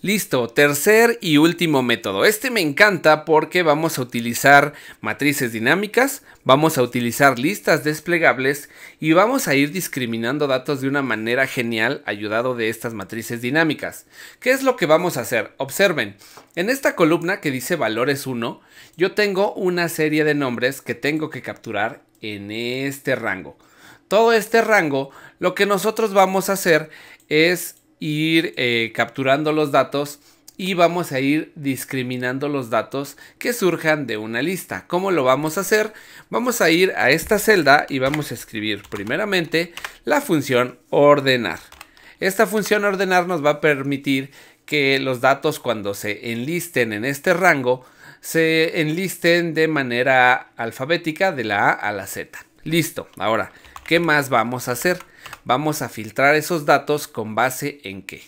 Listo, tercer y último método. Este me encanta porque vamos a utilizar matrices dinámicas, vamos a utilizar listas desplegables y vamos a ir discriminando datos de una manera genial ayudado de estas matrices dinámicas. ¿Qué es lo que vamos a hacer? Observen, en esta columna que dice valores 1, yo tengo una serie de nombres que tengo que capturar en este rango. Todo este rango, lo que nosotros vamos a hacer es ir eh, capturando los datos y vamos a ir discriminando los datos que surjan de una lista. ¿Cómo lo vamos a hacer? Vamos a ir a esta celda y vamos a escribir primeramente la función ordenar. Esta función ordenar nos va a permitir que los datos cuando se enlisten en este rango se enlisten de manera alfabética de la A a la Z. Listo. Ahora, ¿qué más vamos a hacer? vamos a filtrar esos datos con base en qué.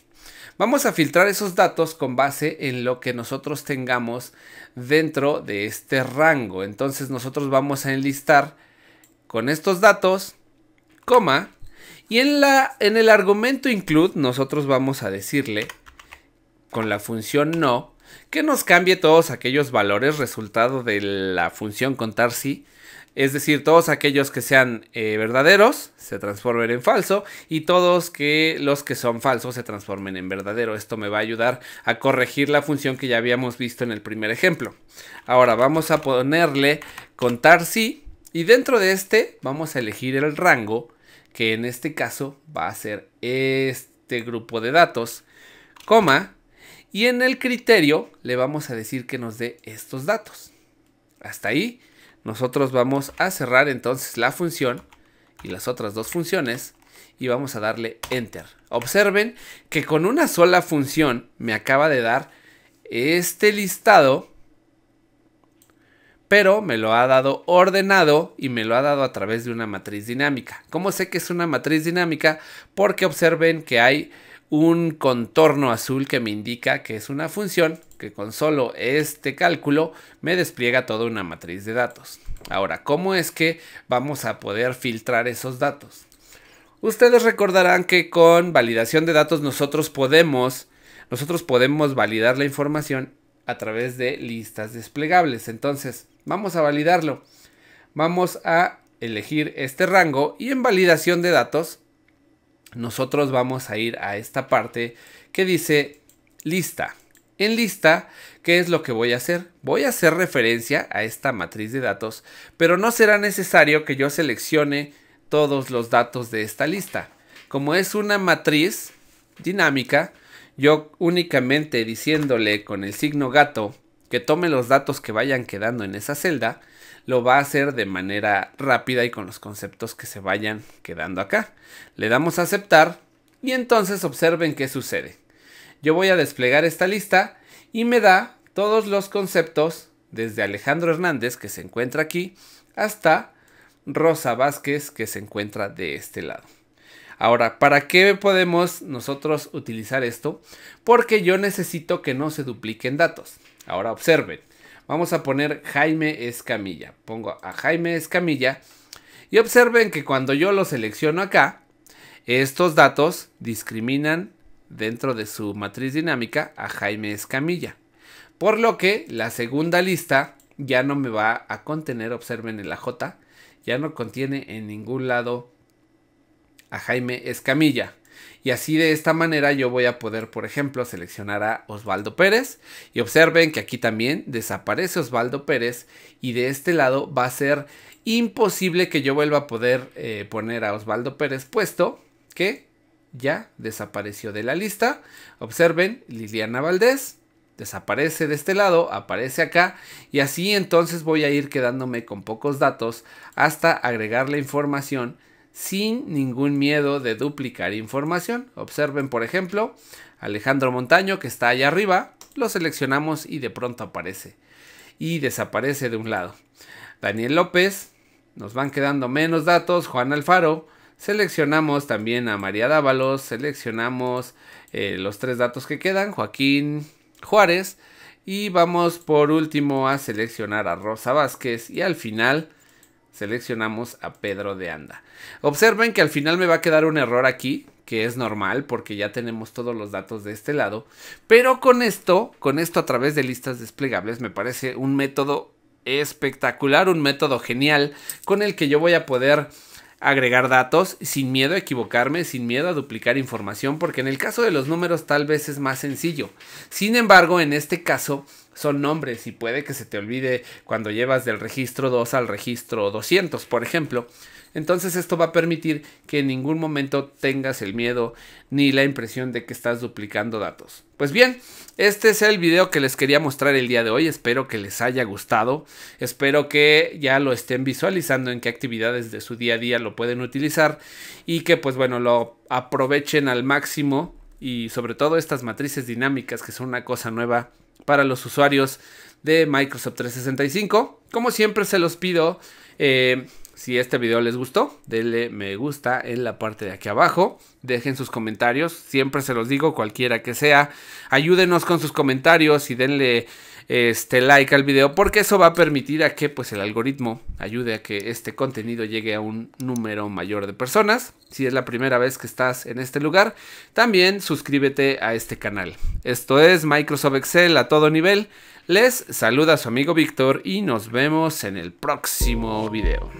Vamos a filtrar esos datos con base en lo que nosotros tengamos dentro de este rango. Entonces nosotros vamos a enlistar con estos datos, coma, y en, la, en el argumento include nosotros vamos a decirle con la función no que nos cambie todos aquellos valores resultado de la función contar si sí, es decir, todos aquellos que sean eh, verdaderos se transformen en falso y todos que los que son falsos se transformen en verdadero. Esto me va a ayudar a corregir la función que ya habíamos visto en el primer ejemplo. Ahora vamos a ponerle contar sí y dentro de este vamos a elegir el rango que en este caso va a ser este grupo de datos, coma, y en el criterio le vamos a decir que nos dé estos datos. Hasta ahí nosotros vamos a cerrar entonces la función y las otras dos funciones y vamos a darle enter. Observen que con una sola función me acaba de dar este listado pero me lo ha dado ordenado y me lo ha dado a través de una matriz dinámica. ¿Cómo sé que es una matriz dinámica? Porque observen que hay un contorno azul que me indica que es una función que con solo este cálculo me despliega toda una matriz de datos. Ahora, ¿cómo es que vamos a poder filtrar esos datos? Ustedes recordarán que con validación de datos nosotros podemos, nosotros podemos validar la información a través de listas desplegables. Entonces, vamos a validarlo. Vamos a elegir este rango y en validación de datos nosotros vamos a ir a esta parte que dice lista. En lista, ¿qué es lo que voy a hacer? Voy a hacer referencia a esta matriz de datos, pero no será necesario que yo seleccione todos los datos de esta lista. Como es una matriz dinámica, yo únicamente diciéndole con el signo gato que tome los datos que vayan quedando en esa celda, lo va a hacer de manera rápida y con los conceptos que se vayan quedando acá. Le damos a aceptar y entonces observen qué sucede. Yo voy a desplegar esta lista y me da todos los conceptos desde Alejandro Hernández que se encuentra aquí hasta Rosa Vázquez que se encuentra de este lado. Ahora, ¿para qué podemos nosotros utilizar esto? Porque yo necesito que no se dupliquen datos. Ahora observen. Vamos a poner Jaime Escamilla. Pongo a Jaime Escamilla. Y observen que cuando yo lo selecciono acá, estos datos discriminan dentro de su matriz dinámica a Jaime Escamilla. Por lo que la segunda lista ya no me va a contener, observen en la J, ya no contiene en ningún lado a Jaime Escamilla. Y así de esta manera yo voy a poder, por ejemplo, seleccionar a Osvaldo Pérez. Y observen que aquí también desaparece Osvaldo Pérez. Y de este lado va a ser imposible que yo vuelva a poder eh, poner a Osvaldo Pérez, puesto que ya desapareció de la lista. Observen, Liliana Valdés desaparece de este lado, aparece acá y así entonces voy a ir quedándome con pocos datos hasta agregar la información sin ningún miedo de duplicar información. Observen, por ejemplo, Alejandro Montaño que está allá arriba, lo seleccionamos y de pronto aparece y desaparece de un lado. Daniel López, nos van quedando menos datos, Juan Alfaro, seleccionamos también a María Dávalos, seleccionamos eh, los tres datos que quedan, Joaquín Juárez, y vamos por último a seleccionar a Rosa Vázquez y al final Seleccionamos a Pedro de Anda. Observen que al final me va a quedar un error aquí, que es normal porque ya tenemos todos los datos de este lado. Pero con esto, con esto a través de listas desplegables, me parece un método espectacular, un método genial con el que yo voy a poder agregar datos sin miedo a equivocarme, sin miedo a duplicar información, porque en el caso de los números tal vez es más sencillo. Sin embargo, en este caso son nombres y puede que se te olvide cuando llevas del registro 2 al registro 200, por ejemplo. Entonces esto va a permitir que en ningún momento tengas el miedo ni la impresión de que estás duplicando datos. Pues bien, este es el video que les quería mostrar el día de hoy. Espero que les haya gustado. Espero que ya lo estén visualizando en qué actividades de su día a día lo pueden utilizar y que pues bueno, lo aprovechen al máximo y sobre todo estas matrices dinámicas que son una cosa nueva para los usuarios de Microsoft 365. Como siempre se los pido, eh, si este video les gustó, denle me gusta en la parte de aquí abajo. Dejen sus comentarios, siempre se los digo, cualquiera que sea. Ayúdenos con sus comentarios y denle este like al video porque eso va a permitir a que pues el algoritmo ayude a que este contenido llegue a un número mayor de personas. Si es la primera vez que estás en este lugar, también suscríbete a este canal. Esto es Microsoft Excel a todo nivel. Les saluda su amigo Víctor y nos vemos en el próximo video.